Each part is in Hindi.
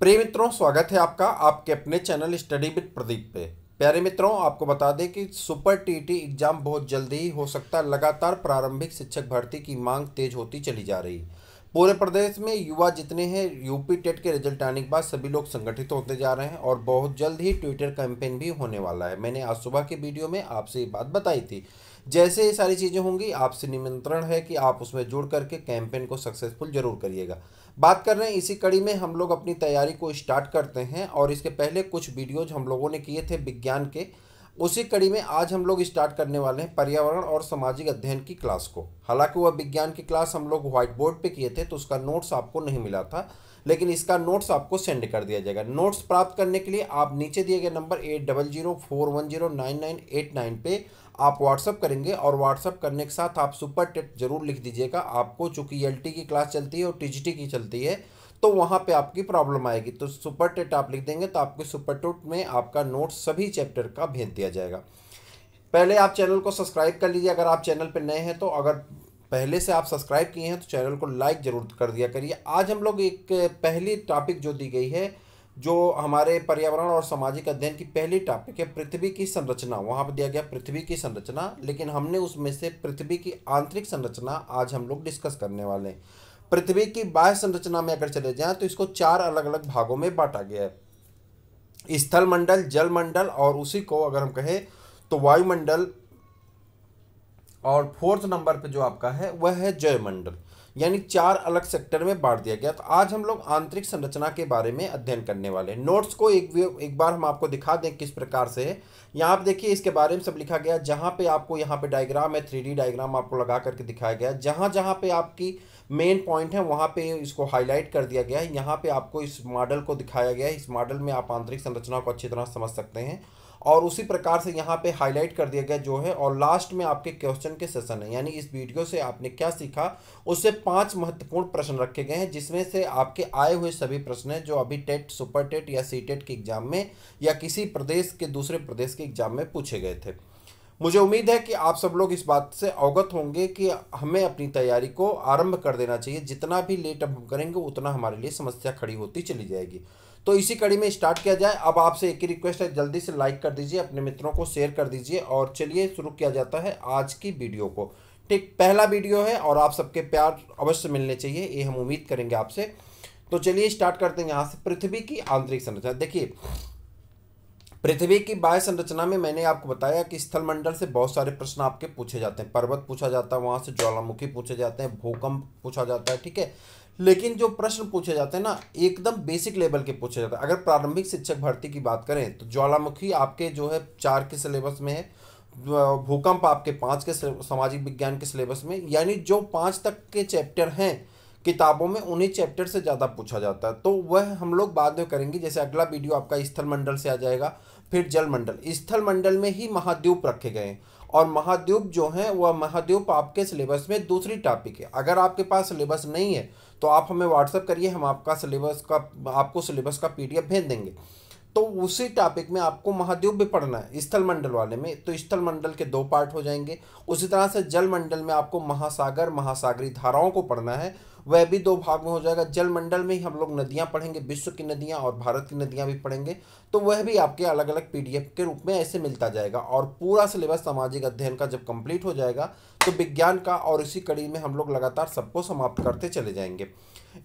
प्रिय मित्रों स्वागत है आपका आपके अपने चैनल स्टडी विद प्रदीप पे प्यारे मित्रों आपको बता दें कि सुपर टीटी एग्जाम बहुत जल्दी ही हो सकता है लगातार प्रारंभिक शिक्षक भर्ती की मांग तेज होती चली जा रही पूरे प्रदेश में युवा जितने हैं यूपी टेट के रिजल्ट आने के बाद सभी लोग संगठित होते जा रहे हैं और बहुत जल्द ही ट्विटर कैंपेन भी होने वाला है मैंने आज सुबह के वीडियो में आपसे ये बात बताई थी जैसे ये सारी चीज़ें होंगी आपसे निमंत्रण है कि आप उसमें जुड़ करके कैंपेन को सक्सेसफुल जरूर करिएगा बात कर रहे हैं इसी कड़ी में हम लोग अपनी तैयारी को स्टार्ट करते हैं और इसके पहले कुछ वीडियोज हम लोगों ने किए थे विज्ञान के उसी कड़ी में आज हम लोग स्टार्ट करने वाले हैं पर्यावरण और सामाजिक अध्ययन की क्लास को हालांकि वह विज्ञान की क्लास हम लोग व्हाइट बोर्ड पर किए थे तो उसका नोट्स आपको नहीं मिला था लेकिन इसका नोट्स आपको सेंड कर दिया जाएगा नोट्स प्राप्त करने के लिए आप नीचे दिए गए number eight double zero four one zero nine nine eight nine पे आप व्हाट्सअप करेंगे और व्हाट्सअप करने के साथ आप सुपर टेट जरूर लिख दीजिएगा आपको चूँकि एल की क्लास चलती है और टी की चलती है तो वहाँ पे आपकी प्रॉब्लम आएगी तो सुपर टेट आप लिख देंगे तो आपके सुपर टेट में आपका नोट सभी चैप्टर का भेज दिया जाएगा पहले आप चैनल को सब्सक्राइब कर लीजिए अगर आप चैनल पर नए हैं तो अगर पहले से आप सब्सक्राइब किए हैं तो चैनल को लाइक ज़रूर कर दिया करिए आज हम लोग एक पहली टॉपिक जो दी गई है जो हमारे पर्यावरण और सामाजिक अध्ययन की पहली टॉपिक है पृथ्वी की संरचना वहाँ पर दिया गया पृथ्वी की संरचना लेकिन हमने उसमें से पृथ्वी की आंतरिक संरचना आज हम लोग डिस्कस करने वाले हैं पृथ्वी की बाह्य संरचना में अगर चले जाएं तो इसको चार अलग अलग भागों में बांटा गया है स्थल मंडल जल मंडल और उसी को अगर हम कहें तो वायुमंडल और फोर्थ नंबर पे जो आपका है वह है जयमंडल यानी चार अलग सेक्टर में बांट दिया गया तो आज हम लोग आंतरिक संरचना के बारे में अध्ययन करने वाले हैं नोट्स को एक एक बार हम आपको दिखा दें किस प्रकार से है यहाँ आप देखिए इसके बारे में सब लिखा गया जहाँ पे आपको यहाँ पे डायग्राम है थ्री डायग्राम आपको लगा करके दिखाया गया जहाँ जहाँ पे आपकी मेन पॉइंट है वहाँ पे इसको हाईलाइट कर दिया गया है यहाँ पे आपको इस मॉडल को दिखाया गया है इस मॉडल में आप आंतरिक संरचना को अच्छी तरह समझ सकते हैं और उसी प्रकार से यहाँ पे हाईलाइट कर दिया गया जो है और लास्ट में आपके क्वेश्चन के सेशन है यानी इस वीडियो से आपने क्या सीखा उससे पांच महत्वपूर्ण प्रश्न रखे गए हैं जिसमें से आपके आए हुए सभी प्रश्न हैं जो अभी टेट सुपर टेट या सी टेट के एग्जाम में या किसी प्रदेश के दूसरे प्रदेश के एग्जाम में पूछे गए थे मुझे उम्मीद है कि आप सब लोग इस बात से अवगत होंगे कि हमें अपनी तैयारी को आरंभ कर देना चाहिए जितना भी लेट हम करेंगे उतना हमारे लिए समस्या खड़ी होती चली जाएगी तो इसी कड़ी में स्टार्ट किया जाए अब आपसे एक ही रिक्वेस्ट है जल्दी से लाइक कर दीजिए अपने मित्रों को शेयर कर दीजिए और चलिए शुरू किया जाता है आज की वीडियो को ठीक पहला वीडियो है और आप सबके प्यार अवश्य मिलने चाहिए ये हम उम्मीद करेंगे आपसे तो चलिए स्टार्ट करते हैं यहाँ से पृथ्वी की आंतरिक संरचना देखिए पृथ्वी की बाह्य संरचना में मैंने आपको बताया कि स्थल मंडल से बहुत सारे प्रश्न आपके पूछे जाते हैं पर्वत पूछा जाता है वहाँ से ज्वालामुखी पूछे जाते हैं भूकंप पूछा जाता है ठीक है लेकिन जो प्रश्न पूछे जाते हैं ना एकदम बेसिक लेवल के पूछे जाते हैं अगर प्रारंभिक शिक्षक भर्ती की बात करें तो ज्वालामुखी आपके जो है चार के सिलेबस में है भूकंप आपके पाँच के सामाजिक विज्ञान के सिलेबस में यानी जो पाँच तक के चैप्टर हैं किताबों में उन्हीं चैप्टर से ज़्यादा पूछा जाता है तो वह हम लोग बाद में करेंगे जैसे अगला वीडियो आपका स्थल मंडल से आ जाएगा फिर जल मंडल स्थल मंडल में ही महाद्वीप रखे गए हैं और महाद्वीप जो हैं वह महाद्वीप आपके सिलेबस में दूसरी टॉपिक है अगर आपके पास सिलेबस नहीं है तो आप हमें व्हाट्सअप करिए हम आपका सिलेबस का आपको सिलेबस का पी भेज देंगे तो उसी टॉपिक में आपको महादेव भी पढ़ना है स्थल मंडल वाले में तो स्थल मंडल के दो पार्ट हो जाएंगे उसी तरह से जल मंडल में आपको महासागर महासागरी धाराओं को पढ़ना है वह भी दो भाग में हो जाएगा जल मंडल में ही हम लोग नदियाँ पढ़ेंगे विश्व की नदियाँ और भारत की नदियाँ भी पढ़ेंगे तो वह भी आपके अलग अलग पीडीएफ के रूप में ऐसे मिलता जाएगा और पूरा सिलेबस सामाजिक अध्ययन का जब कंप्लीट हो जाएगा तो विज्ञान का और इसी कड़ी में हम लोग लगातार सबको समाप्त करते चले जाएंगे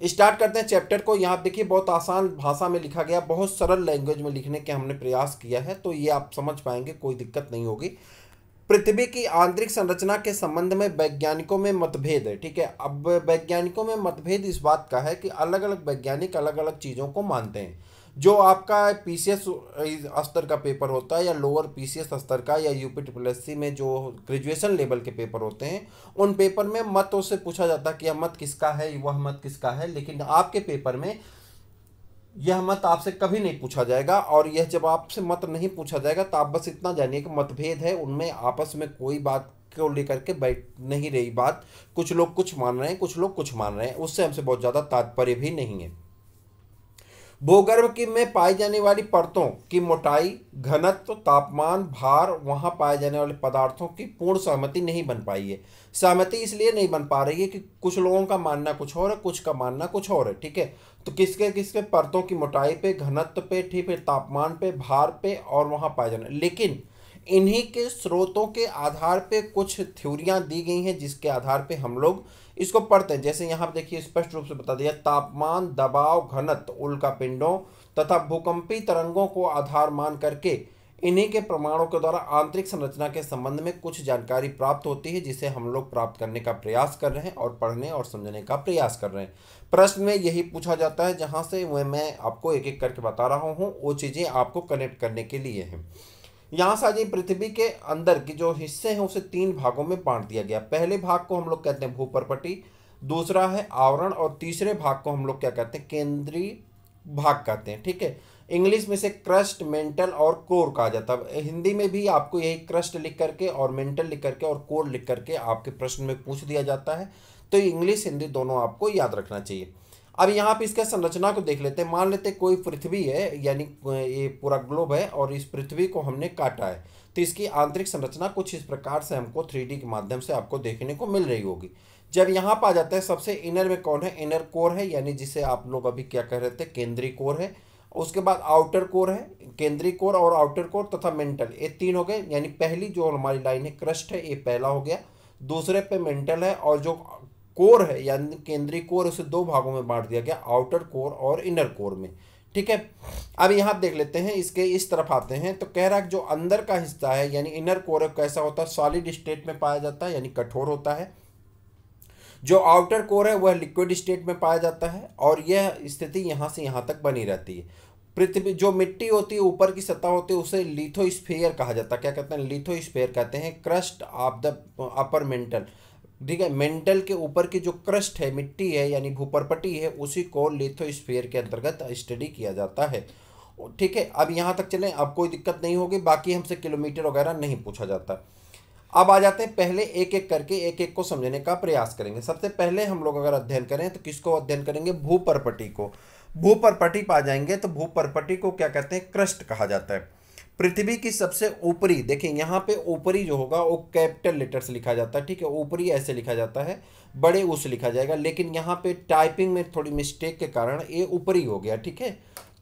स्टार्ट करते हैं चैप्टर को यहाँ देखिए बहुत आसान भाषा में लिखा गया बहुत सरल लैंग्वेज में लिखने के हमने प्रयास किया है तो ये आप समझ पाएंगे कोई दिक्कत नहीं होगी पृथ्वी की आंतरिक संरचना के संबंध में वैज्ञानिकों में मतभेद है ठीक है अब वैज्ञानिकों में मतभेद इस बात का है कि अलग अलग वैज्ञानिक अलग अलग चीज़ों को मानते हैं जो आपका पीसीएस स्तर का पेपर होता है या लोअर पीसीएस स्तर का या यूपी ट्रिपल एस में जो ग्रेजुएशन लेवल के पेपर होते हैं उन पेपर में मतों से पूछा जाता है कि यह मत किसका है वह मत किसका है लेकिन आपके पेपर में यह मत आपसे कभी नहीं पूछा जाएगा और यह जब आपसे मत नहीं पूछा जाएगा तो आप बस इतना जानिए कि मतभेद है उनमें आपस में कोई बात को लेकर के बैठ नहीं रही बात कुछ लोग कुछ मान रहे हैं कुछ लोग कुछ मान रहे हैं उससे हमसे बहुत ज़्यादा तात्पर्य भी नहीं है भूगर्भ की में पाई जाने वाली परतों की मोटाई घनत्व तापमान भार वहाँ पाए जाने वाले पदार्थों की पूर्ण सहमति नहीं बन पाई है सहमति इसलिए नहीं बन पा रही है कि कुछ लोगों का मानना कुछ और है कुछ का मानना कुछ और है ठीक है तो किसके किसके परतों की मोटाई पे घनत्व पे ठीक है तापमान पे भार पे और वहाँ पाए जाने लेकिन इन्हीं के स्रोतों के आधार पे कुछ थ्योरियाँ दी गई हैं जिसके आधार पे हम लोग इसको पढ़ते हैं जैसे यहाँ पर देखिए स्पष्ट रूप से बता दिया तापमान दबाव घनत्व उल्का पिंडों तथा भूकंपी तरंगों को आधार मान करके इन्हीं के प्रमाणों के द्वारा आंतरिक संरचना के संबंध में कुछ जानकारी प्राप्त होती है जिसे हम लोग प्राप्त करने का प्रयास कर रहे हैं और पढ़ने और समझने का प्रयास कर रहे हैं प्रश्न में यही पूछा जाता है जहाँ से वह मैं आपको एक एक करके बता रहा हूँ वो चीज़ें आपको कनेक्ट करने के लिए हैं यहाँ साजी पृथ्वी के अंदर के जो हिस्से हैं उसे तीन भागों में बांट दिया गया पहले भाग को हम लोग कहते हैं भूपरपटी दूसरा है आवरण और तीसरे भाग को हम लोग क्या कहते हैं केंद्रीय भाग कहते हैं ठीक है इंग्लिश में से क्रस्ट मेंटल और कोर कहा जाता है हिंदी में भी आपको यही क्रस्ट लिख करके और मेंटल लिख करके और कोर लिख करके आपके प्रश्न में पूछ दिया जाता है तो इंग्लिश हिंदी दोनों आपको याद रखना चाहिए अब यहाँ पे इसके संरचना को देख लेते हैं मान लेते हैं कोई पृथ्वी है यानी ये पूरा ग्लोब है और इस पृथ्वी को हमने काटा है तो इसकी आंतरिक संरचना कुछ इस प्रकार से हमको थ्री के माध्यम से आपको देखने को मिल रही होगी जब यहाँ पर आ जाता है सबसे इनर में कौन है इनर कोर है यानी जिसे आप लोग अभी क्या कह रहे थे केंद्रीय कोर है उसके बाद आउटर कोर है केंद्रीय कोर और आउटर कोर तथा मेंटल ये तीन हो गए यानी पहली जो हमारी लाइन है क्रस्ट है ये पहला हो गया दूसरे पे मेंटल है और जो कोर है यानी केंद्रीय कोर उसे दो भागों में बांट दिया गया आउटर कोर और इनर कोर में ठीक है अब यहाँ देख लेते हैं इसके इस तरफ आते हैं तो कह रहा है जो अंदर का हिस्सा है यानी इनर कोर कैसा होता है सॉलिड स्टेट में पाया जाता है यानी कठोर होता है जो आउटर कोर है वह लिक्विड स्टेट में पाया जाता है और यह स्थिति यहाँ से यहाँ तक बनी रहती है पृथ्वी जो मिट्टी होती है ऊपर की सतह होती है उसे लिथोस्फेयर कहा जाता है क्या कहते हैं लिथोस्फेयर कहते हैं crust of the upper mantle ठीक है मेंटल के ऊपर की जो क्रस्ट है मिट्टी है यानी भूपरपटी है उसी को लिथोस्फेयर के अंतर्गत स्टडी किया जाता है ठीक है अब यहाँ तक चलें अब कोई दिक्कत नहीं होगी बाकी हमसे किलोमीटर वगैरह नहीं पूछा जाता अब आ जाते हैं पहले एक एक करके एक एक को समझने का प्रयास करेंगे सबसे पहले हम लोग अगर अध्ययन करें तो किसको अध्ययन करेंगे भूपरपटी को भूपरपटी पर आ जाएंगे तो भूपरपटी को क्या कहते हैं क्रस्ट कहा जाता है पृथ्वी की सबसे ऊपरी देखिए यहाँ पे ऊपरी जो होगा वो कैपिटल लेटर से लिखा जाता है ठीक है ऊपरी ऐसे लिखा जाता है बड़े उस लिखा जाएगा लेकिन यहाँ पे टाइपिंग में थोड़ी मिस्टेक के कारण ये ऊपरी हो गया ठीक है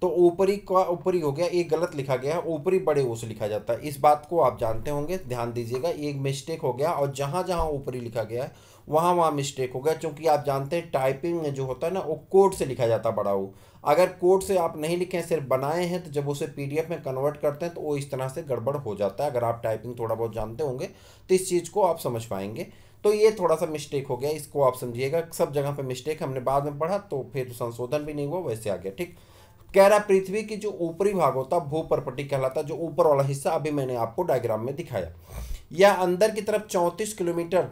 तो ऊपरी का ऊपरी हो गया ये गलत लिखा गया है ऊपरी बड़े उस लिखा जाता है इस बात को आप जानते होंगे ध्यान दीजिएगा एक मिस्टेक हो गया और जहाँ जहाँ ऊपरी लिखा गया है वहाँ वहाँ मिस्टेक हो गया क्योंकि आप जानते हैं टाइपिंग में जो होता है ना वो कोड से लिखा जाता बड़ा वो अगर कोड से आप नहीं लिखे हैं सिर्फ बनाए हैं तो जब उसे पी में कन्वर्ट करते हैं तो वो इस तरह से गड़बड़ हो जाता है अगर आप टाइपिंग थोड़ा बहुत जानते होंगे तो इस चीज़ को आप समझ पाएंगे तो ये थोड़ा सा मिस्टेक हो गया इसको आप समझिएगा सब जगह पर मिस्टेक हमने बाद में पढ़ा तो फिर संशोधन भी नहीं हुआ वैसे आ गया ठीक कह रहा पृथ्वी की जो ऊपरी भाग होता है भूपरपटी कहलाता जो ऊपर वाला हिस्सा अभी मैंने आपको डायग्राम में दिखाया यह अंदर की तरफ चौंतीस किलोमीटर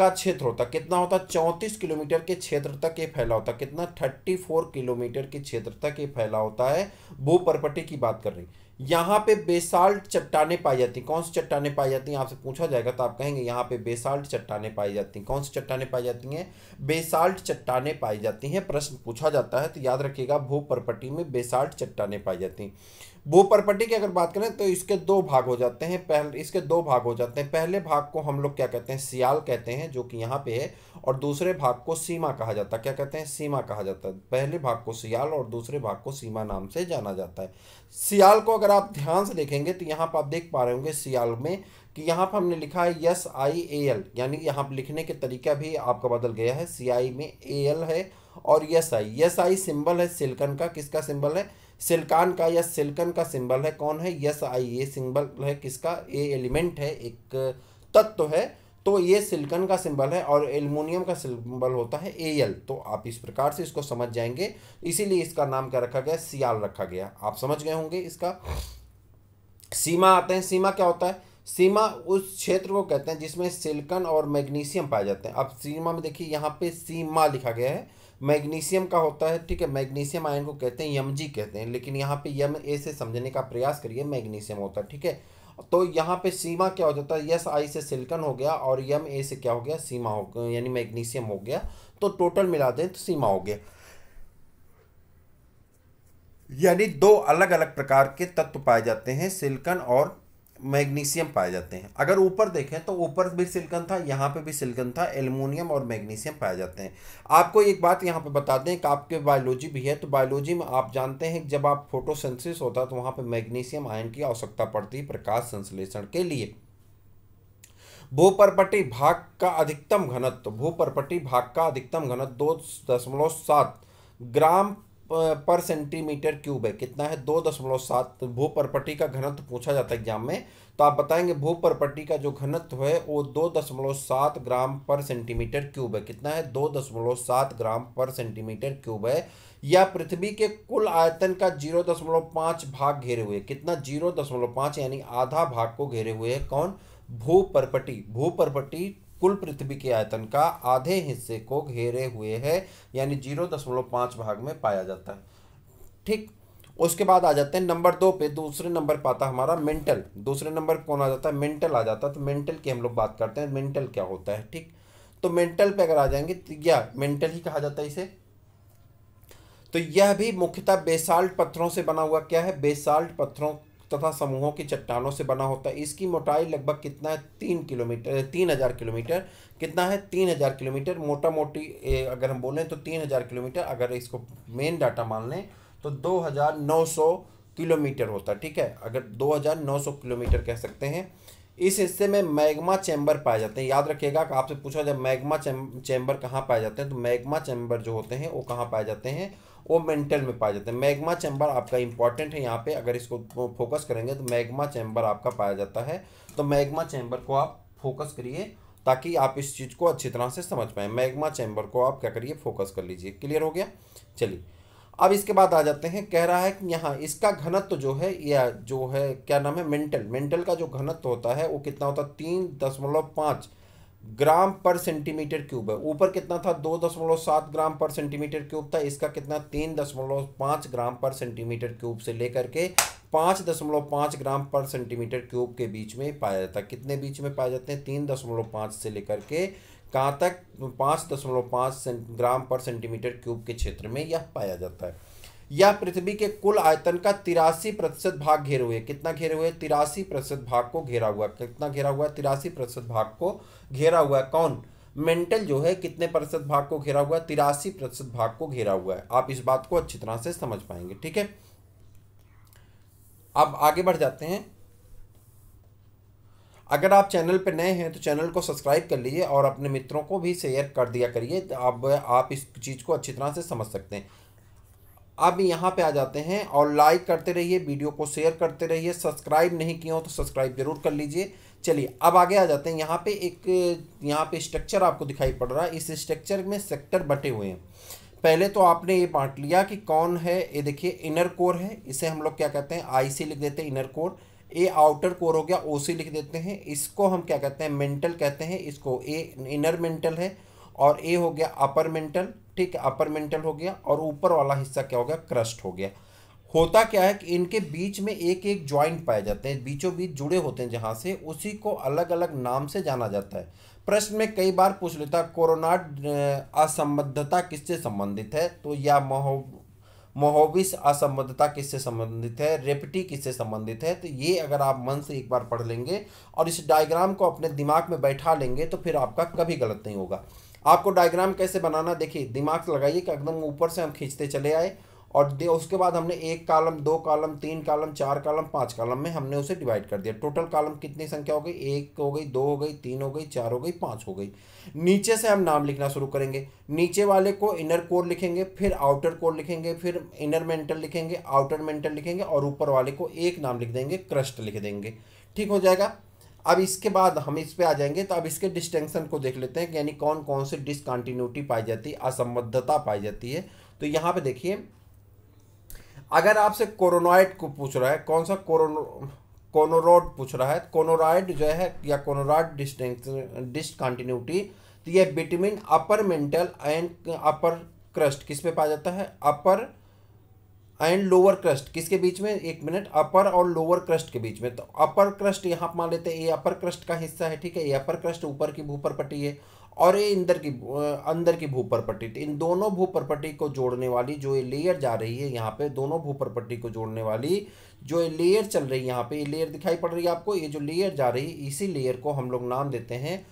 का क्षेत्र होता कितना होता चौंतीस किलोमीटर के क्षेत्र तक ये फैला होता कितना थर्टी फोर किलोमीटर के क्षेत्र तक ये फैला होता है भूपर्पटी की बात कर रही यहाँ पे बेसाल्ट चट्टाने पाई जाती हैं कौन सी चट्टाने पाई जाती हैं आपसे पूछा जाएगा तो आप कहेंगे यहाँ पे बेसाल्ट चट्टाने पाई जाती हैं कौन सी चट्टाने पाई जाती हैं बेसाल्ट चट्टाने पाई जाती हैं प्रश्न पूछा जाता है तो याद रखिएगा परपटी में बेसाल्ट चट्टाने पाई जाती हैं परपटी की अगर बात करें तो इसके दो भाग हो जाते हैं पहले इसके दो भाग हो जाते हैं पहले भाग को हम लोग क्या कहते हैं सियाल कहते हैं जो कि यहाँ पे है और दूसरे भाग को सीमा कहा जाता है क्या कहते हैं सीमा कहा जाता है पहले भाग को सियाल और दूसरे भाग को सीमा नाम से जाना जाता है सियाल को अगर आप ध्यान से देखेंगे तो यहाँ पर आप देख पा रहे होंगे सियाल में कि यहाँ पर हमने लिखा है यस आई ए एल यानी यहाँ पर लिखने के तरीका भी आपका बदल गया है सी आई में ए एल है और S I S I symbol है सिल्कन का किसका सिंबल है सिल्कान का या सिल्कन का सिंबल है कौन है यस आई ए सिंबल है किसका ए एलिमेंट है एक तत्व तो है तो ये सिल्कन का सिंबल है और एल्यूमिनियम का सिंबल होता है एयल तो आप इस प्रकार से इसको समझ जाएंगे इसीलिए इसका नाम क्या रखा गया सियाल रखा गया आप समझ गए होंगे इसका सीमा आते हैं सीमा क्या होता है सीमा उस क्षेत्र को कहते हैं जिसमें सिल्कन और मैग्नीशियम पाए जाते हैं अब सीमा में देखिए यहाँ पे सीमा लिखा गया है मैग्नीशियम का होता है ठीक है मैग्नीशियम आयन को कहते हैं यमजी कहते हैं लेकिन यहाँ पे यम ए से समझने का प्रयास करिए मैग्नीशियम होता है ठीक है तो यहाँ पे सीमा क्या हो जाता है यस आई से सिल्कन हो गया और यम ए से क्या हो गया सीमा हो गया यानी मैग्नीशियम हो गया तो टोटल मिला दें तो सीमा हो गया यानी दो अलग अलग प्रकार के तत्व पाए जाते हैं सिल्कन और मैग्नीशियम पाए जाते हैं अगर ऊपर देखें तो ऊपर भी सिलिकन था यहाँ पे भी सिलिकन था एल्यूमिनियम और मैग्नीशियम पाए जाते हैं आपको एक बात यहाँ पे बता दें कि आपके बायोलॉजी भी है तो बायोलॉजी में आप जानते हैं जब आप फोटोसेंसिस होता है तो वहाँ पर मैग्नीशियम आयन की आवश्यकता पड़ती है प्रकाश संश्लेषण के लिए भूपरपटी भाग का अधिकतम घनत्व भूपरपटी भाग का अधिकतम घनत्व दो दशमलव सात ग्राम पर सेंटीमीटर क्यूब है कितना है दो दशमलव सात तो भू परपट्टी का घनत्व पूछा जाता है एग्जाम में तो आप बताएंगे भू परपट्टी का जो घनत्व है वो दो दशमलव सात ग्राम पर सेंटीमीटर क्यूब है कितना है दो दशमलव सात ग्राम पर सेंटीमीटर क्यूब है या पृथ्वी के कुल आयतन का जीरो दशमलव पाँच भाग घेरे हुए कितना जीरो दशमलव पाँच यानी आधा भाग को घेरे हुए है कौन भू परपट्टी भू परपट्टी कुल पृथ्वी के आयतन का आधे हिस्से को घेरे हुए है यानी जीरो दशमलव पाँच भाग में पाया जाता है ठीक उसके बाद आ जाते हैं नंबर दो पे दूसरे नंबर पर आता हमारा मेंटल दूसरे नंबर कौन आ जाता है मेंटल आ जाता है तो मेंटल की हम लोग बात करते हैं मेंटल क्या होता है ठीक तो मेंटल पे अगर आ जाएंगे तो यह मेंटल ही कहा जाता है इसे तो यह भी मुख्यतः बेसाल्ट पत्थरों से बना हुआ क्या है बेसाल्ट पत्थरों तथा समूहों की चट्टानों से बना होता है इसकी मोटाई लगभग कितना है तीन किलोमीटर तीन हज़ार किलोमीटर कितना है तीन हज़ार किलोमीटर मोटा मोटी अगर हम बोलें तो तीन हज़ार किलोमीटर अगर इसको मेन डाटा मान लें तो दो हज़ार नौ सौ किलोमीटर होता है ठीक है अगर दो हज़ार नौ सौ किलोमीटर कह सकते हैं इस हिस्से में मैग्मा चैम्बर पाए जाते हैं याद रखिएगा आपसे पूछा जाए मैग्मा चैम्बर कहाँ पाए जाते हैं तो मैग्मा चैम्बर जो होते हैं वो कहाँ पाए जाते हैं वो मेंटल में पाया जाता है मैग्मा चैम्बर आपका इंपॉर्टेंट है यहाँ पे अगर इसको फोकस करेंगे तो मैग्मा चैम्बर आपका पाया जाता है तो मैग्मा चैम्बर को आप फोकस करिए ताकि आप इस चीज़ को अच्छी तरह से समझ पाएँ मैग्मा चैम्बर को आप क्या करिए फोकस कर लीजिए क्लियर हो गया चलिए अब इसके बाद आ जाते हैं कह रहा है कि यहाँ इसका घनत्व जो है या जो है क्या नाम है मेंटल मेंटल का जो घनत्व होता है वो कितना होता है तीन दशमलव पाँच ग्राम पर सेंटीमीटर क्यूब है ऊपर कितना था दो दशमलव सात ग्राम पर सेंटीमीटर क्यूब था इसका कितना तीन दशमलव पाँच ग्राम पर सेंटीमीटर क्यूब से लेकर के पाँच दशमलव पाँच ग्राम पर सेंटीमीटर क्यूब के बीच में पाया जाता है कितने बीच में पाए जाते हैं तीन दशमलव पाँच से लेकर के कहाँ तक पाँच दशमलव पाँच ग्राम पर सेंटीमीटर क्यूब के क्षेत्र में यह पाया जाता है यह पृथ्वी के कुल आयतन का तिरासी प्रतिशत भाग घेरे हुए कितना घेरे हुए तिरासी प्रतिशत भाग को घेरा हुआ कितना घेरा हुआ तिरासी प्रतिशत भाग को घेरा हुआ है कौन मेंटल जो है कितने प्रतिशत भाग को घेरा हुआ है तिरासी प्रतिशत भाग को घेरा हुआ है आप इस बात को अच्छी तरह से समझ पाएंगे ठीक है अब आगे बढ़ जाते हैं अगर आप चैनल पर नए हैं तो चैनल को सब्सक्राइब कर लीजिए और अपने मित्रों को भी शेयर कर दिया करिए तो अब आप इस चीज़ को अच्छी तरह से समझ सकते हैं अब यहाँ पे आ जाते हैं और लाइक करते रहिए वीडियो को शेयर करते रहिए सब्सक्राइब नहीं किए हो तो सब्सक्राइब जरूर कर लीजिए चलिए अब आगे आ जाते हैं यहाँ पे एक यहाँ पे स्ट्रक्चर आपको दिखाई पड़ रहा है इस स्ट्रक्चर में सेक्टर बटे हुए हैं पहले तो आपने ये बांट लिया कि कौन है ये देखिए इनर कोर है इसे हम लोग क्या कहते हैं आई लिख देते हैं inner core A outer core हो गया ओ लिख देते हैं इसको हम क्या कहते हैं मेंटल कहते हैं इसको ए इनर मेंटल है और ए हो गया अपर मेंटल ठीक है अपर मेंटल हो गया और ऊपर वाला हिस्सा क्या हो गया क्रस्ट हो गया होता क्या है कि इनके बीच में एक एक ज्वाइंट पाए जाते हैं बीचों बीच जुड़े होते हैं जहाँ से उसी को अलग अलग नाम से जाना जाता है प्रश्न में कई बार पूछ लेता कोरोना असंबद्धता किससे संबंधित है तो या महो मोहोबिस असंबद्धता किससे संबंधित है रेपटी किससे संबंधित है तो ये अगर आप मन से एक बार पढ़ लेंगे और इस डायग्राम को अपने दिमाग में बैठा लेंगे तो फिर आपका कभी गलत नहीं होगा आपको डायग्राम कैसे बनाना देखिए दिमाग से लगाइए कि एकदम ऊपर से हम खींचते चले आए और उसके बाद हमने एक कालम दो कालम तीन कालम चार कालम पाँच कालम में हमने उसे डिवाइड कर दिया टोटल कालम कितनी संख्या हो गई एक हो गई दो हो गई तीन हो गई चार हो गई पाँच हो गई नीचे से हम नाम लिखना शुरू करेंगे नीचे वाले को इनर कोर लिखेंगे फिर आउटर कोर लिखेंगे फिर इनर मेंटल लिखेंगे आउटर मेंटल लिखेंगे और ऊपर वाले को एक नाम लिख देंगे क्रस्ट लिख देंगे ठीक हो जाएगा अब इसके बाद हम इस पे आ जाएंगे तो अब इसके डिस्टेंशन को देख लेते हैं यानी कौन कौन से डिसकॉन्टीन्यूटी पाई जाती है असंबद्धता पाई जाती है तो यहाँ पे देखिए अगर आपसे कोरोनाइड को पूछ रहा है कौन सा कोरोनो कोनोरोड पूछ रहा है तो कोनोराइड जो है या कोनोराइड डिस्टेंशन तो यह विटामिन upper mantle and upper crust किस पे पाया जाता है अपर एंड लोअर क्रस्ट किसके बीच में एक मिनट अपर और लोअर क्रस्ट के बीच में तो अपर क्रस्ट यहाँ मान लेते हैं ये अपर क्रस्ट का हिस्सा है ठीक है ये अपर क्रस्ट ऊपर की भूपर पट्टी है और ये अंदर की अंदर की भूपर पट्टी तो इन दोनों भूपर पट्टी को जोड़ने वाली जो ये लेयर जा रही है यहाँ पे दोनों भूपर पट्टी को जोड़ने वाली जो ये लेयर चल रही है यहाँ पे ये लेयर दिखाई पड़ रही है आपको ये जो लेयर जा रही है इसी लेयर को हम लोग नाम देते हैं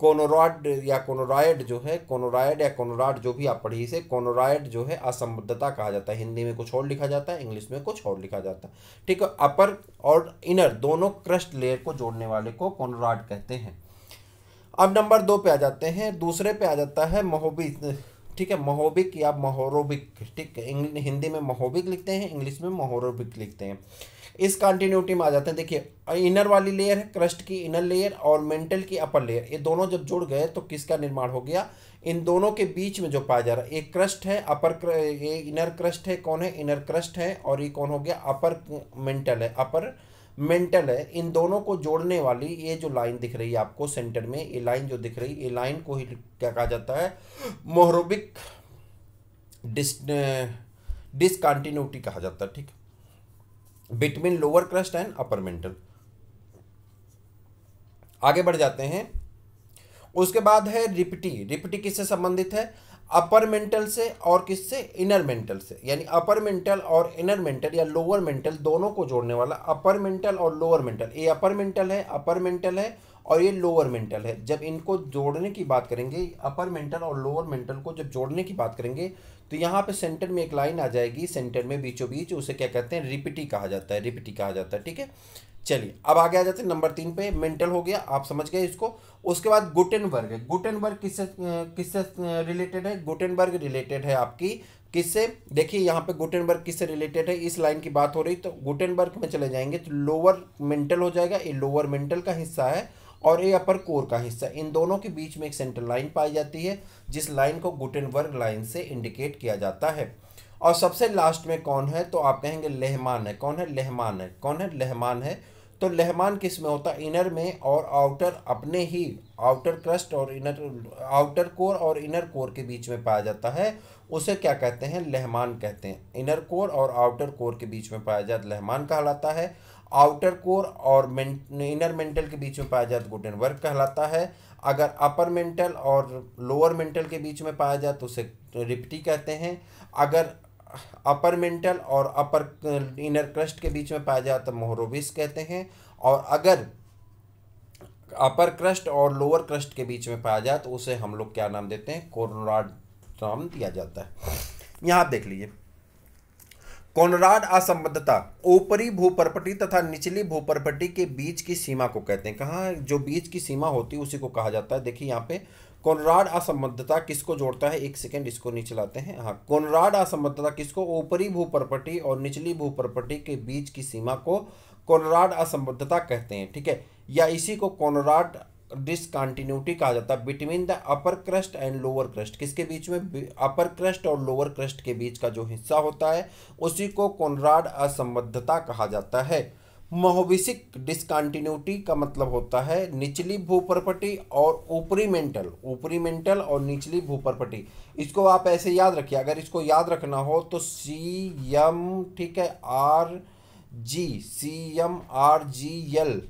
कोनोराड या कोनोराइड जो है कोनोराइड या कोनोराड जो भी आप पढ़िए इसे कोनोराइड जो है असंबद्धता कहा जाता है हिंदी में कुछ और लिखा जाता है इंग्लिश में कुछ और लिखा जाता है ठीक है अपर और इनर दोनों क्रस्ट लेयर को जोड़ने वाले को कोनोराड कहते हैं अब नंबर दो पे आ जाते हैं दूसरे पे आ जाता है महोबिक ठीक है महोबिक या महोरोबिक ठीक हिंदी में महोबिक लिखते हैं इंग्लिश में महोरोबिक लिखते हैं इस कॉन्टिन्यूटी में आ जाते हैं देखिए इनर वाली लेयर है क्रस्ट की इनर लेयर और मेंटल की अपर लेयर ये दोनों जब जुड़ गए तो किसका निर्माण हो गया इन दोनों के बीच में जो पाया जा रहा है एक क्रस्ट है अपर ये इनर क्रस्ट है कौन है इनर क्रस्ट है और ये कौन हो गया अपर मेंटल है अपर मेंटल है इन दोनों को जोड़ने वाली ये जो लाइन दिख रही है आपको सेंटर में ये लाइन जो दिख रही है ये लाइन को ही क्या कहा जाता है मोहरोबिक डिस डिसकॉन्टिन्यूटी कहा जाता है ठीक between lower crust and upper mantle आगे बढ़ जाते हैं उसके बाद है रिपटी रिपटी किससे संबंधित है अपर मेंटल से और किससे इनर मेंटल से यानी अपर मेंटल और इनर मेंटल या लोअर मेंटल दोनों को जोड़ने वाला अपर मेंटल और लोअर मेंटल ये अपर मेंटल है अपर मेंटल है और ये लोअर मेंटल है जब इनको जोड़ने की बात करेंगे अपर मेंटल और लोअर मेंटल को जब जोड़ने की बात करेंगे तो यहाँ पे सेंटर में एक लाइन आ जाएगी सेंटर में बीचों बीच उसे क्या कहते हैं रिपिटी कहा जाता है रिपिटी कहा जाता है ठीक है चलिए अब आगे आ जाते हैं नंबर तीन पे मेंटल हो गया आप समझ गए इसको उसके बाद वर्ग है वर्ग किससे किससे रिलेटेड है गुटेनबर्ग रिलेटेड है आपकी किससे देखिए यहाँ पे वर्ग किससे रिलेटेड है इस लाइन की बात हो रही तो गुटेनबर्ग में चले जाएंगे तो लोअर मेंटल हो जाएगा ये लोअर मेंटल का हिस्सा है और ये अपर कोर का हिस्सा इन दोनों के बीच में एक सेंटर लाइन पाई जाती है जिस लाइन को गुटनबर्ग लाइन से इंडिकेट किया जाता है और सबसे लास्ट में कौन है तो आप कहेंगे लेहमान है कौन है लेहमान है कौन है लेहमान है तो लेहमान किस में होता है इनर में और आउटर अपने ही आउटर क्रस्ट और इनर आउटर कोर और इनर कोर के बीच में पाया जाता है उसे क्या कहते हैं लेहमान कहते हैं इनर कोर और आउटर कोर के बीच में पाया जाता लेहमान कहलाता है आउटर कोर और इनर मेंटल के बीच में पाया जाए तो वर्क कहलाता है अगर अपर मेंटल और लोअर मेंटल के बीच में पाया जाए तो उसे रिप्टी कहते हैं अगर अपर मेंटल और अपर इनर क्रस्ट के बीच में पाया जाए तो मोहरोबिस कहते हैं और अगर अपर क्रस्ट और लोअर क्रस्ट के बीच में पाया जाए तो उसे हम लोग क्या नाम देते हैं कोरोनाड नाम दिया जाता है यहाँ आप देख लीजिए कोनराड असंबद्धता ऊपरी भूपरपटी तथा निचली भूपरपटी के बीच की सीमा को कहते हैं कहाँ जो बीच की सीमा होती है उसी को कहा जाता है देखिए यहाँ पे कोनराड असंबद्धता किसको जोड़ता है एक सेकेंड इसको नीचे लाते हैं हाँ कोनराड असंबद्धता किसको ऊपरी भूपरपटी और निचली भूपरपटी के बीच की सीमा को कॉनराड असंबद्धता कहते हैं ठीक है या इसी को कॉनराड डिसकॉन्टिन्यूटी कहा जाता है between the upper crust and lower crust किसके बीच में अपर क्रस्ट और लोअर क्रस्ट के बीच का जो हिस्सा होता है उसी को कोनराड असंबद्धता कहा जाता है मोहबिसिक डिसकॉन्टिन्यूटी का मतलब होता है निचली भूपरपटी और ऊपरी मेंटल ऊपरी मेंटल और निचली भूपरपटी इसको आप ऐसे याद रखिए अगर इसको याद रखना हो तो सी एम ठीक है R G C M R G L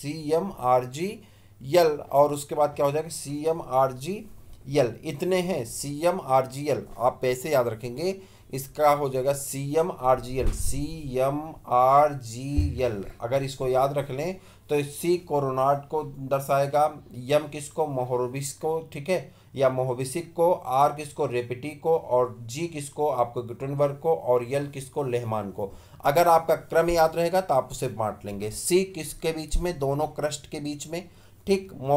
C M R G L और उसके बाद क्या हो जाएगा C M R G L इतने हैं C M R G L आप पैसे याद रखेंगे इसका हो जाएगा C M R G L C M R G L अगर इसको याद रख लें तो सी कोरोनाट को दर्शाएगा यम किसको मोहरबिस को ठीक है या मोहबिसिक को आर किसको रेपिटी को और जी किसको आपको गुटनबर्ग को और यल किसको लेहमान को अगर आपका क्रम याद रहेगा तो आप उसे बांट लेंगे सी किसके बीच में दोनों क्रस्ट के बीच में ठीक मो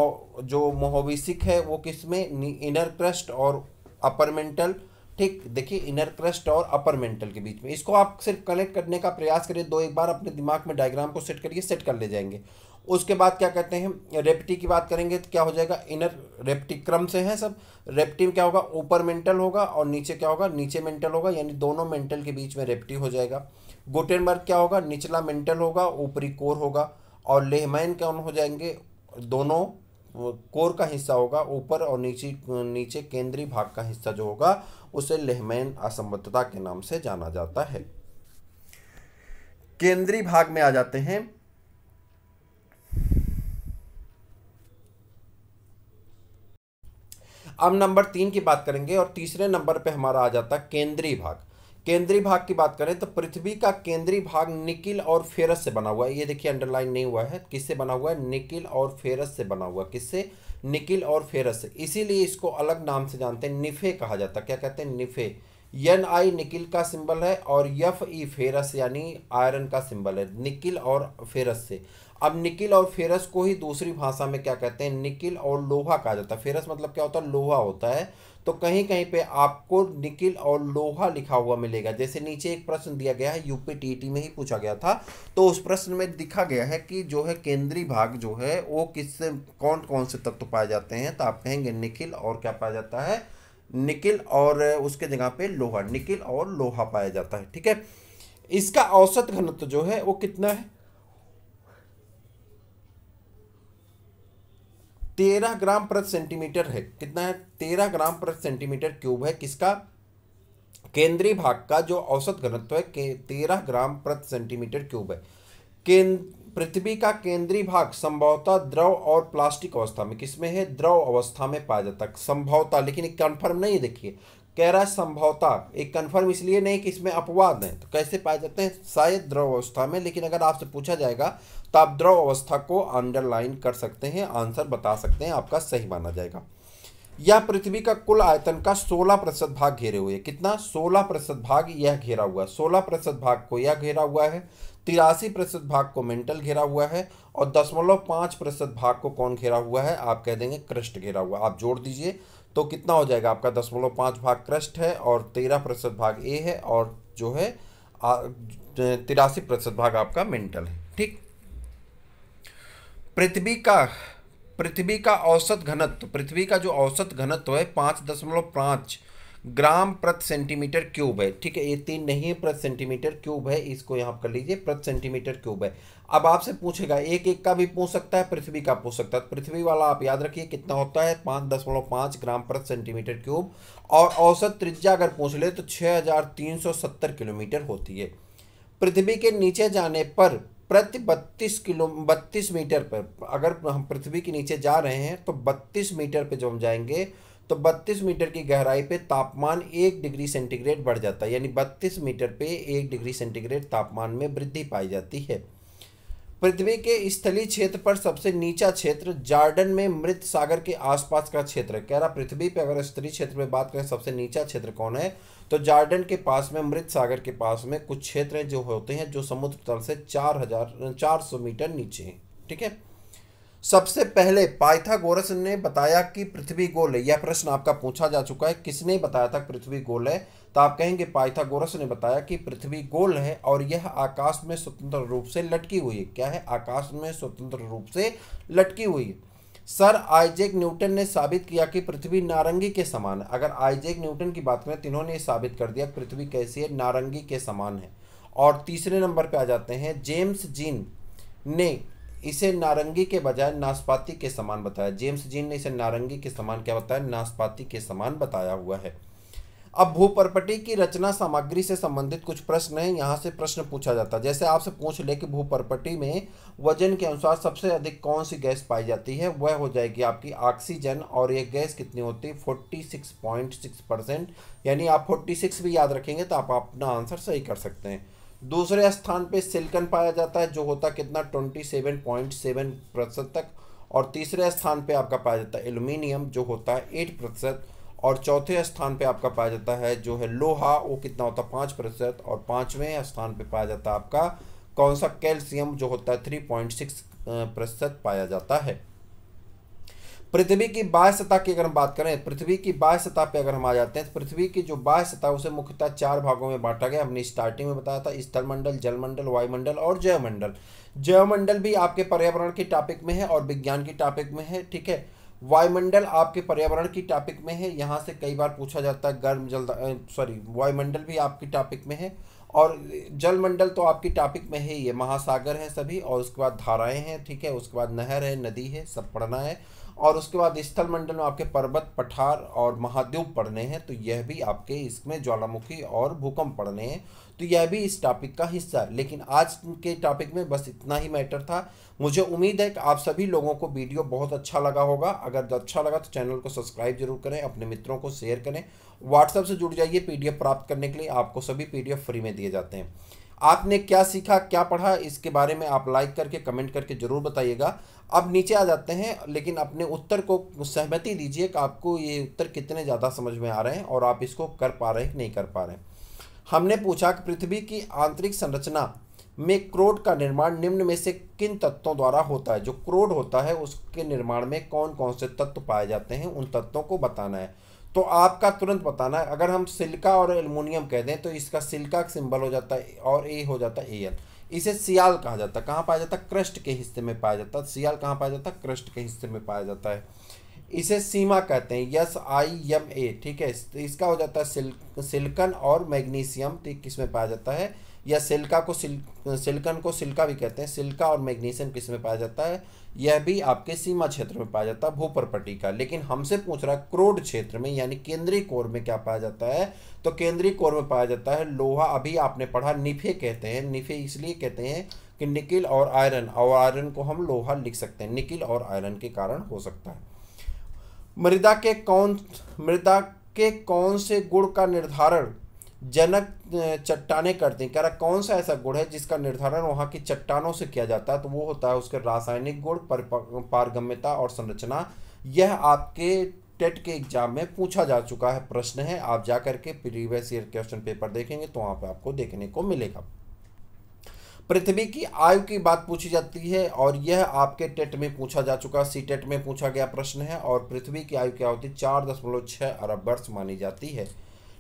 जो मोहविसिक है वो किस में इनर क्रस्ट और अपर मेंटल ठीक देखिए इनर क्रस्ट और अपर मेंटल के बीच में इसको आप सिर्फ कनेक्ट करने का प्रयास करिए दो एक बार अपने दिमाग में डायग्राम को सेट करिए सेट कर ले जाएंगे उसके बाद क्या कहते हैं रेप्टी की बात करेंगे तो क्या हो जाएगा इनर रेप्टी क्रम से है सब रेप्टी में क्या होगा ऊपर मेंटल होगा और नीचे क्या होगा नीचे मेंटल होगा यानी दोनों मेंटल के बीच में रेप्टी हो जाएगा गुटेनबर्ग क्या होगा निचला मेंटल होगा ऊपरी कोर होगा और लेहमैन कौन हो जाएंगे दोनों कोर का हिस्सा होगा ऊपर और नीचे नीचे केंद्रीय भाग का हिस्सा जो होगा उसे लेहमैन असंबद्धता के नाम से जाना जाता है केंद्रीय भाग में आ जाते हैं अब नंबर तीन की बात करेंगे और तीसरे नंबर पे हमारा आ जाता है केंद्रीय भाग केंद्रीय भाग की बात करें तो पृथ्वी का केंद्रीय भाग निकिल और फेरस से बना हुआ है ये देखिए अंडरलाइन नहीं हुआ है किससे बना हुआ है निकिल और फेरस से बना हुआ किससे निकिल और फेरस से इसीलिए इसको अलग नाम से जानते हैं निफे कहा जाता है क्या कहते हैं निफे यन आई निकिल का सिंबल है और यफ ई e फेरस यानी आयरन का सिंबल है निकिल और फेरस से अब निकिल और फेरस को ही दूसरी भाषा में क्या कहते हैं निकिल और लोहा कहा जाता है फेरस मतलब क्या होता है लोहा होता है तो कहीं कहीं पे आपको निकिल और लोहा लिखा हुआ मिलेगा जैसे नीचे एक प्रश्न दिया गया है यूपी टीटी में ही पूछा गया था तो उस प्रश्न में दिखा गया है कि जो है केंद्रीय भाग जो है वो किससे कौन कौन से तत्व पाए जाते हैं तो आप कहेंगे निखिल और क्या पाया जाता है निकिल और उसके जगह पे लोहा निकिल और लोहा पाया जाता है ठीक है इसका औसत घनत्व जो है वो कितना है तेरह ग्राम प्रति सेंटीमीटर है कितना है तेरह ग्राम प्रति सेंटीमीटर क्यूब है किसका केंद्रीय भाग का जो औसत घनत्व है के तेरह ग्राम प्रति सेंटीमीटर क्यूब है पृथ्वी का केंद्रीय भाग संभवतः द्रव और प्लास्टिक अवस्था में किसमें है द्रव अवस्था में पाया जाता है संभवता लेकिन एक कन्फर्म नहीं देखिए कह रहा है संभवता एक कन्फर्म इसलिए नहीं कि इसमें अपवाद है तो कैसे पाए जाते हैं शायद द्रव अवस्था में लेकिन अगर आपसे पूछा जाएगा द्रव अवस्था को अंडरलाइन कर सकते हैं आंसर बता सकते हैं आपका सही माना जाएगा यह पृथ्वी का कुल आयतन का 16 प्रतिशत भाग घेरे हुए कितना 16 प्रतिशत भाग यह घेरा हुआ है 16 प्रतिशत भाग को यह घेरा हुआ है तिरासी प्रतिशत भाग को मेंटल घेरा हुआ है और दशमलव पाँच प्रतिशत भाग को कौन घेरा हुआ है आप कह देंगे क्रष्ट घेरा हुआ आप जोड़ दीजिए तो कितना हो जाएगा आपका दशमलव पाँच भाग क्रष्ट है और तेरह प्रतिशत भाग ए है और जो है तिरासी प्रतिशत भाग आपका मेंटल है ठीक पृथ्वी का पृथ्वी का औसत घनत्व पृथ्वी का जो औसत घनत्व है पाँच दशमलव पाँच ग्राम प्रति सेंटीमीटर क्यूब है ठीक है ये तीन नहीं है प्रति सेंटीमीटर क्यूब है इसको यहाँ कर लीजिए प्रति सेंटीमीटर क्यूब है अब आपसे पूछेगा एक एक का भी पूछ सकता है पृथ्वी का पूछ सकता है तो पृथ्वी वाला आप याद रखिए कितना होता है पाँच दशमलव पाँच ग्राम प्रति सेंटीमीटर क्यूब और औसत त्रिज्या अगर पूछ ले तो छः हज़ार तीन सौ सत्तर किलोमीटर होती है पृथ्वी के नीचे जाने पर प्रति बत्तीस किलो बत्तीस मीटर पर अगर हम पृथ्वी के नीचे जा रहे हैं तो बत्तीस मीटर पर जब हम जाएंगे तो 32 मीटर की गहराई पे तापमान एक डिग्री सेंटीग्रेड बढ़ जाता है यानी 32 मीटर पे एक डिग्री सेंटीग्रेड तापमान में वृद्धि पाई जाती है पृथ्वी के स्थलीय क्षेत्र पर सबसे नीचा क्षेत्र जार्डन में मृत सागर के आसपास का क्षेत्र कह रहा पृथ्वी पे अगर स्थलीय क्षेत्र में बात करें सबसे नीचा क्षेत्र कौन है तो जार्डन के पास में मृत सागर के पास में कुछ क्षेत्र जो होते हैं जो समुद्र तल से चार हजार चार सौ मीटर नीचे हैं ठीक है सबसे पहले पाइथागोरस ने बताया कि पृथ्वी गोल है यह प्रश्न आपका पूछा जा चुका है किसने बताया था पृथ्वी गोल है तो आप कहेंगे पाइथागोरस ने बताया कि पृथ्वी गोल है और यह आकाश में स्वतंत्र रूप से लटकी हुई है क्या है आकाश में स्वतंत्र रूप से लटकी हुई है सर आइजेक न्यूटन ने साबित किया कि पृथ्वी नारंगी के समान है अगर आइजेक न्यूटन की बात करें तो इन्होंने साबित कर दिया पृथ्वी कैसी है नारंगी के समान है और तीसरे नंबर पे आ जाते हैं जेम्स जीन ने इसे नारंगी के बजाय नाशपाती के समान बताया जेम्स जीन ने इसे नारंगी के समान क्या बताया नाशपाती के समान बताया हुआ है अब भूपरपटी की रचना सामग्री से संबंधित कुछ प्रश्न हैं यहाँ से प्रश्न पूछा जाता है जैसे आपसे पूछ ले कि भूपरपटी में वजन के अनुसार सबसे अधिक कौन सी गैस पाई जाती है वह हो जाएगी आपकी ऑक्सीजन और ये गैस कितनी होती है forty six point six percent यानी आप फोर्टी सिक्स भी याद रखेंगे तो आप अपना आंसर सही कर सकते हैं दूसरे स्थान पर सिल्कन पाया जाता है जो होता कितना ट्वेंटी सेवन पॉइंट सेवन प्रतिशत तक और तीसरे स्थान पर आपका पाया जाता है एल्यूमिनियम जो होता है एट प्रतिशत और चौथे स्थान पे आपका पाया जाता है जो है लोहा वो कितना होता है पाँच प्रतिशत और पाँचवें स्थान पे पाया जाता है आपका कौन सा कैल्शियम जो होता है थ्री पॉइंट सिक्स प्रतिशत पाया जाता है पृथ्वी की बाह्य सतह की अगर हम बात करें पृथ्वी की बाह्य सतह पे अगर हम आ जाते हैं तो पृथ्वी की जो बाह्य सतह उसे मुख्यतः चार भागों में बांटा गया हमने स्टार्टिंग में बताया था स्थलमंडल जलमंडल वायुमंडल और जयमंडल जयमंडल भी आपके पर्यावरण के टॉपिक में है और विज्ञान की टॉपिक में है ठीक है वायुमंडल आपके पर्यावरण की टॉपिक में है यहाँ से कई बार पूछा जाता है गर्म जल सॉरी वायुमंडल भी आपकी टॉपिक में है और जलमंडल तो आपकी टॉपिक में है ये महासागर है सभी और उसके बाद धाराएं हैं ठीक है उसके बाद नहर है नदी है सब पढ़ना है और उसके बाद स्थल मंडल में आपके पर्वत पठार और महाद्वीप पढ़ने हैं तो यह भी आपके इसमें ज्वालामुखी और भूकंप पढ़ने हैं तो यह भी इस टॉपिक का हिस्सा है लेकिन आज के टॉपिक में बस इतना ही मैटर था मुझे उम्मीद है कि आप सभी लोगों को वीडियो बहुत अच्छा लगा होगा अगर अच्छा लगा तो चैनल को सब्सक्राइब जरूर करें अपने मित्रों को शेयर करें व्हाट्सएप से जुड़ जाइए पी प्राप्त करने के लिए आपको सभी पी फ्री में दिए जाते हैं आपने क्या सीखा क्या पढ़ा इसके बारे में आप लाइक करके कमेंट करके ज़रूर बताइएगा अब नीचे आ जाते हैं लेकिन अपने उत्तर को सहमति दीजिए कि आपको ये उत्तर कितने ज़्यादा समझ में आ रहे हैं और आप इसको कर पा रहे हैं कि नहीं कर पा रहे हैं हमने पूछा कि पृथ्वी की आंतरिक संरचना में क्रोड का निर्माण निम्न में से किन तत्वों द्वारा होता है जो क्रोड होता है उसके निर्माण में कौन कौन से तत्व पाए जाते हैं उन तत्वों को बताना है तो आपका तुरंत बताना है अगर हम सिल्का और एलमोनियम कह दें तो इसका सिल्का सिंबल हो जाता है और ए हो जाता है एल इसे सियाल कहा जाता है कहाँ पाया जाता है क्रस्ट के हिस्से में पाया जाता है सियाल कहाँ पाया जाता है क्रस्ट के हिस्से में पाया जाता है इसे सीमा कहते हैं यस आई एम ए ठीक है इसका हो जाता है सिल्क सिल्कन और मैग्नीशियम ठीक किस में पाया जाता है या सिल्का को सिल सिल्कन को सिल्का भी कहते हैं सिल्का और मैग्नीशियम किस में पाया जाता है यह भी आपके सीमा क्षेत्र में पाया जाता है भूपर का लेकिन हमसे पूछ रहा है क्रोड क्षेत्र में यानी केंद्रीय कोर में क्या पाया जाता है तो केंद्रीय कोर में पाया जाता है लोहा अभी आपने पढ़ा निफे कहते हैं निफे इसलिए कहते हैं कि निकिल और आयरन और आयरन को हम लोहा लिख सकते हैं निकिल और आयरन के कारण हो सकता है मृदा के कौन मृदा के कौन से गुण का निर्धारण जनक चट्टाने करते हैं कह रहा कौन सा ऐसा गुण है जिसका निर्धारण वहाँ की चट्टानों से किया जाता है तो वो होता है उसके रासायनिक गुण पारगम्यता और संरचना यह आपके टेट के एग्जाम में पूछा जा चुका है प्रश्न है आप जा करके प्रीवियस ईयर क्वेश्चन पेपर देखेंगे तो वहाँ पर आपको देखने को मिलेगा पृथ्वी की आयु की बात पूछी जाती है और यह आपके टेट में पूछा जा चुका सी टेट में पूछा गया प्रश्न है और पृथ्वी की आयु क्या होती है चार दशमलव छः अरब वर्ष मानी जाती है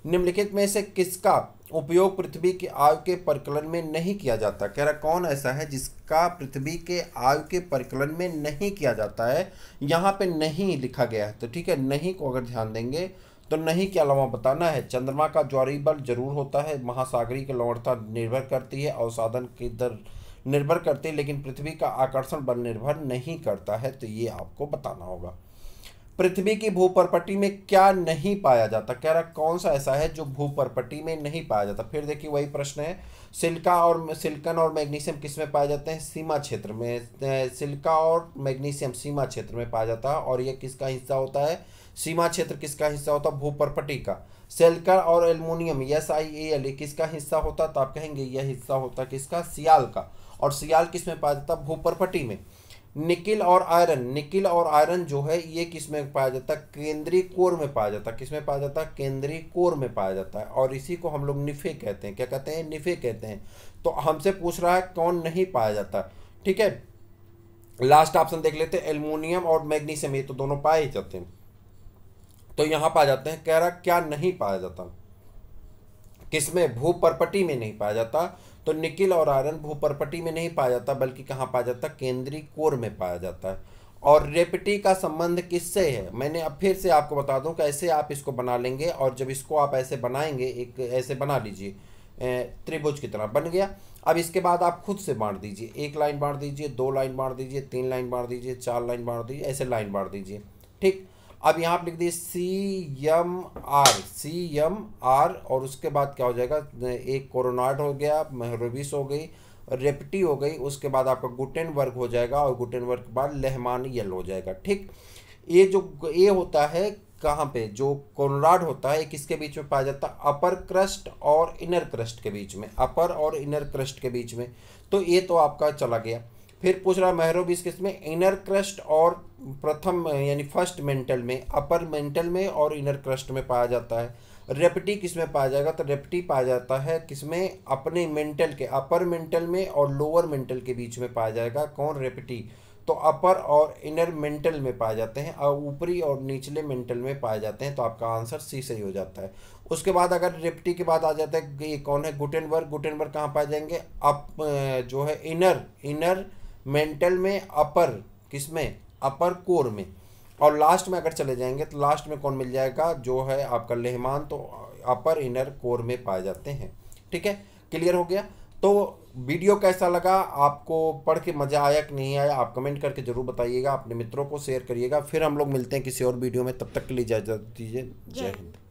निम्नलिखित में से किसका उपयोग पृथ्वी के आयु के परिकलन में नहीं किया जाता कह रहा कौन ऐसा है जिसका पृथ्वी के आयु के परिकलन में नहीं किया जाता है यहाँ पे नहीं लिखा गया है तो ठीक है नहीं को अगर ध्यान देंगे तो नहीं के अलावा बताना है चंद्रमा का ज्वारी बल जरूर होता है महासागरी की लवणता निर्भर करती है अवसाधन की दर निर्भर करती है लेकिन पृथ्वी का आकर्षण बल निर्भर नहीं करता है तो ये आपको बताना होगा पृथ्वी की भूपरपट्टी में क्या नहीं पाया जाता कह रहा कौन सा ऐसा है जो भूपरपट्टी में नहीं पाया जाता फिर देखिए वही प्रश्न है सिल्का और सिल्कन और मैग्नीशियम किस में पाए जाते हैं सीमा क्षेत्र में सिल्का और मैग्नीशियम सीमा क्षेत्र में पाया जाता है और यह किसका हिस्सा होता है सीमा क्षेत्र किसका हिस्सा होता है भूपरपट्टी का सिल्का और aluminium S I A L किसका हिस्सा होता तो आप कहेंगे यह हिस्सा होता किसका सियाल का और सियाल किस में पाया जाता भूपरपट्टी में निकिल और आयरन निकिल और आयरन जो है ये किस में पाया जाता है केंद्रीय कोर में पाया जाता है किस में पाया जाता है केंद्रीय कोर में पाया जाता है और इसी को हम लोग निफे कहते हैं क्या कहते हैं निफे कहते हैं तो हमसे पूछ रहा है कौन नहीं पाया जाता ठीक है लास्ट ऑप्शन देख लेते हैं एल्यूमिनियम और मैग्नीशियम ये तो दोनों पाए ही जाते हैं तो यहाँ पाए जाते हैं कह रहा क्या नहीं पाया जाता किसमें में भूपर्पटी में नहीं पाया जाता तो निकिल और आयरन भूपरपटी में नहीं पाया जाता बल्कि कहाँ पाया जाता केंद्रीय कोर में पाया जाता है और रेपिटी का संबंध किससे है मैंने अब फिर से आपको बता दूं कैसे आप इसको बना लेंगे और जब इसको आप ऐसे बनाएंगे एक ऐसे बना लीजिए त्रिभुज की तरह बन गया अब इसके बाद आप खुद से बांट दीजिए एक लाइन बांट दीजिए दो लाइन बांट दीजिए तीन लाइन बांट दीजिए चार लाइन बांट दीजिए ऐसे लाइन बांट दीजिए ठीक अब यहाँ आप लिख दिए C M R C M R और उसके बाद क्या हो जाएगा एक कोरोनाड हो गया मेहरूबिस हो गई रेपटी हो गई उसके बाद आपका गुटेन वर्ग हो जाएगा और गुटेन वर्ग के बाद लेहमान यल हो जाएगा ठीक ये जो ए होता है कहाँ पे जो कोरोनाड होता है किसके बीच में पाया जाता है अपर क्रस्ट और इनर क्रस्ट के बीच में अपर और इनर क्रस्ट के बीच में तो ये तो आपका चला गया फिर पूछ रहा मैहरोब इस किस्त में इनर क्रस्ट और प्रथम यानी फर्स्ट मेंटल में अपर मेंटल में और इनर क्रस्ट में पाया जाता है रेपटी किस में पाया जाएगा तो रेपटी पाया जाता है किसमें अपने मेंटल के अपर मेंटल में और लोअर मेंटल के बीच में पाया जाएगा कौन रेपटी तो अपर और इनर मेंटल में पाए जाते हैं और ऊपरी और निचले मेंटल में पाए जाते हैं तो आपका आंसर सी सही हो जाता है उसके बाद अगर रेपटी के बाद आ जाता है ये कौन है गुटेनबर्ग गुटेनबर्ग कहाँ पाए जाएंगे अप जो है इनर इनर मेंटल में अपर किस में अपर कोर में और लास्ट में अगर चले जाएंगे तो लास्ट में कौन मिल जाएगा जो है आपका लेहमान तो अपर इनर कोर में पाए जाते हैं ठीक है क्लियर हो गया तो वीडियो कैसा लगा आपको पढ़ के मज़ा आया कि नहीं आया आप कमेंट करके ज़रूर बताइएगा अपने मित्रों को शेयर करिएगा फिर हम लोग मिलते हैं किसी और वीडियो में तब तक के लिए इजाज़त दीजिए जय हिंद